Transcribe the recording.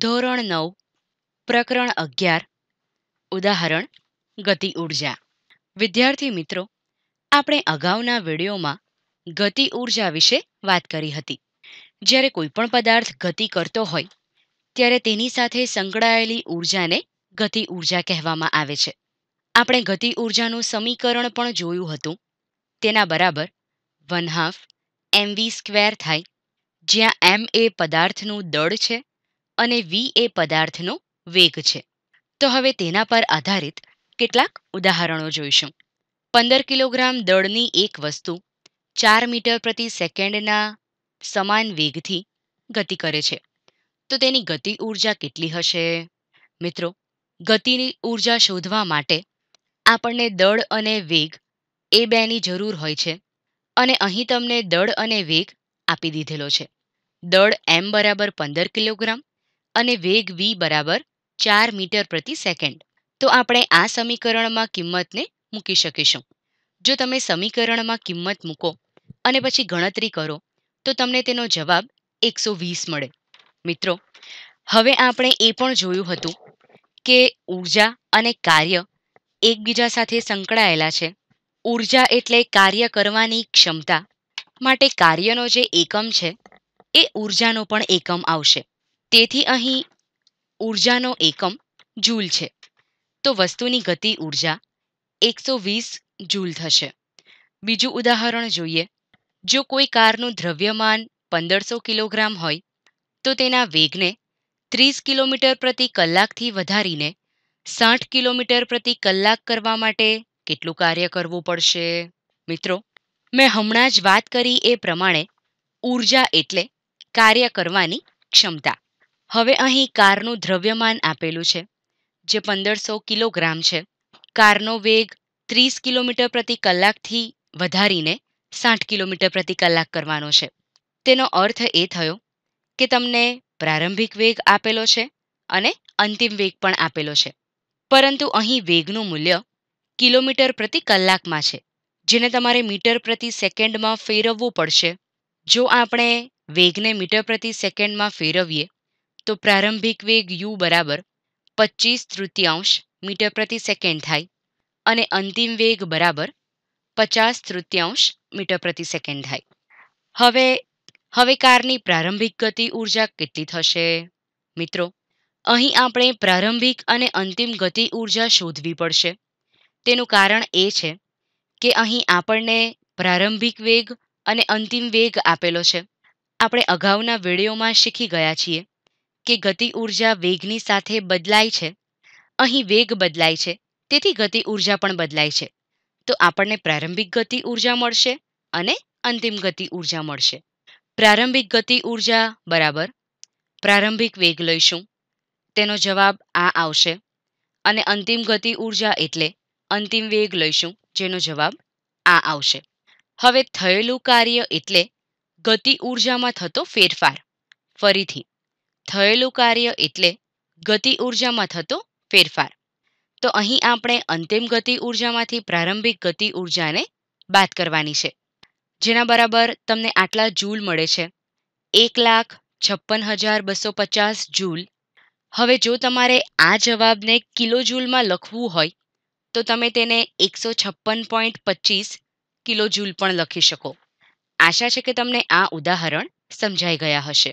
ધોરણ નવ પ્રકરણ અગિયાર ઉદાહરણ ગતિ ઉર્જા વિદ્યાર્થી મિત્રો આપણે અગાઉના વિડીયોમાં ગતિ ઉર્જા વિશે વાત કરી હતી જ્યારે કોઈપણ પદાર્થ ગતિ કરતો હોય ત્યારે તેની સાથે સંકળાયેલી ઉર્જાને ગતિ ઉર્જા કહેવામાં આવે છે આપણે ગતિ ઉર્જાનું સમીકરણ પણ જોયું હતું તેના બરાબર વન હાફ એમવી સ્ક્વેર થાય જ્યાં એમ એ પદાર્થનું દળ છે અને વી એ પદાર્થનો વેગ છે તો હવે તેના પર આધારિત કેટલાક ઉદાહરણો જોઈશું પંદર કિલોગ્રામ દળની એક વસ્તુ ચાર મીટર પ્રતિ સેકન્ડના સમાન વેગથી ગતિ કરે છે તો તેની ગતિ ઊર્જા કેટલી હશે મિત્રો ગતિની ઉર્જા શોધવા માટે આપણને દળ અને વેગ એ બેની જરૂર હોય છે અને અહીં તમને દળ અને વેગ આપી દીધેલો છે દળ એમ બરાબર પંદર કિલોગ્રામ અને વેગ વી બરાબર ચાર મીટર પ્રતિ સેકન્ડ તો આપણે આ સમીકરણમાં કિંમતને મૂકી શકીશું જો તમે સમીકરણમાં કિંમત મૂકો અને પછી ગણતરી કરો તો તમને તેનો જવાબ એકસો વીસ મળે મિત્રો હવે આપણે એ પણ જોયું હતું કે ઊર્જા અને કાર્ય એકબીજા સાથે સંકળાયેલા છે ઊર્જા એટલે કાર્ય કરવાની ક્ષમતા માટે કાર્યનો જે એકમ છે એ ઊર્જાનો પણ એકમ આવશે તેથી અહીં ઉર્જાનો એકમ જૂલ છે તો વસ્તુની ગતિ ઊર્જા એકસો વીસ જૂલ થશે બીજું ઉદાહરણ જોઈએ જો કોઈ કારનું દ્રવ્યમાન પંદરસો કિલોગ્રામ હોય તો તેના વેગને ત્રીસ કિલોમીટર પ્રતિ કલાકથી વધારીને સાઠ કિલોમીટર પ્રતિ કલાક કરવા માટે કેટલું કાર્ય કરવું પડશે મિત્રો મેં હમણાં જ વાત કરી એ પ્રમાણે ઊર્જા એટલે કાર્ય કરવાની ક્ષમતા હવે અહીં કારનું દ્રવ્યમાન આપેલું છે જે પંદરસો કિલોગ્રામ છે કારનો વેગ ત્રીસ કિલોમીટર પ્રતિ કલાકથી વધારીને સાઠ કિલોમીટર પ્રતિ કલાક કરવાનો છે તેનો અર્થ એ થયો કે તમને પ્રારંભિક વેગ આપેલો છે અને અંતિમ વેગ પણ આપેલો છે પરંતુ અહીં વેગનું મૂલ્ય કિલોમીટર પ્રતિ કલાકમાં છે જેને તમારે મીટર પ્રતિ સેકન્ડમાં ફેરવવું પડશે જો આપણે વેગને મીટર પ્રતિ સેકન્ડમાં ફેરવીએ તો પ્રારંભિક વેગ યુ બરાબર પચીસ તૃતીયાંશ મીટર પ્રતિ સેકન્ડ થાય અને અંતિમ વેગ બરાબર પચાસ તૃતીયાંશ મીટર પ્રતિ સેકન્ડ થાય હવે હવે કારની પ્રારંભિક ગતિ ઊર્જા કેટલી થશે મિત્રો અહીં આપણે પ્રારંભિક અને અંતિમ ગતિ ઊર્જા શોધવી પડશે તેનું કારણ એ છે કે અહીં આપણને પ્રારંભિક વેગ અને અંતિમ વેગ આપેલો છે આપણે અગાઉના વિડીયોમાં શીખી ગયા છીએ કે ગતિ ઊર્જા વેગની સાથે બદલાય છે અહીં વેગ બદલાય છે તેથી ગતિ ઊર્જા પણ બદલાય છે તો આપણને પ્રારંભિક ગતિ ઊર્જા મળશે અને અંતિમ ગતિ ઊર્જા મળશે પ્રારંભિક ગતિ ઊર્જા બરાબર પ્રારંભિક વેગ લઈશું તેનો જવાબ આ આવશે અને અંતિમ ગતિ ઊર્જા એટલે અંતિમ વેગ લઈશું જેનો જવાબ આ આવશે હવે થયેલું કાર્ય એટલે ગતિ ઊર્જામાં થતો ફેરફાર ફરીથી થયેલું કાર્ય એટલે ગતિ ઉર્જામાં થતો ફેરફાર તો અહીં આપણે અંતિમ ગતિ ઉર્જામાંથી પ્રારંભિક ગતિ ઉર્જાને બાદ કરવાની છે જેના બરાબર તમને આટલા જૂલ મળે છે એક લાખ છપ્પન હજાર બસો પચાસ જૂલ હવે જો તમારે આ જવાબને કિલો જૂલમાં લખવું હોય તો તમે તેને એકસો છપ્પન પોઈન્ટ પચીસ કિલો જૂલ પણ લખી શકો આશા છે કે તમને આ ઉદાહરણ સમજાઈ ગયા હશે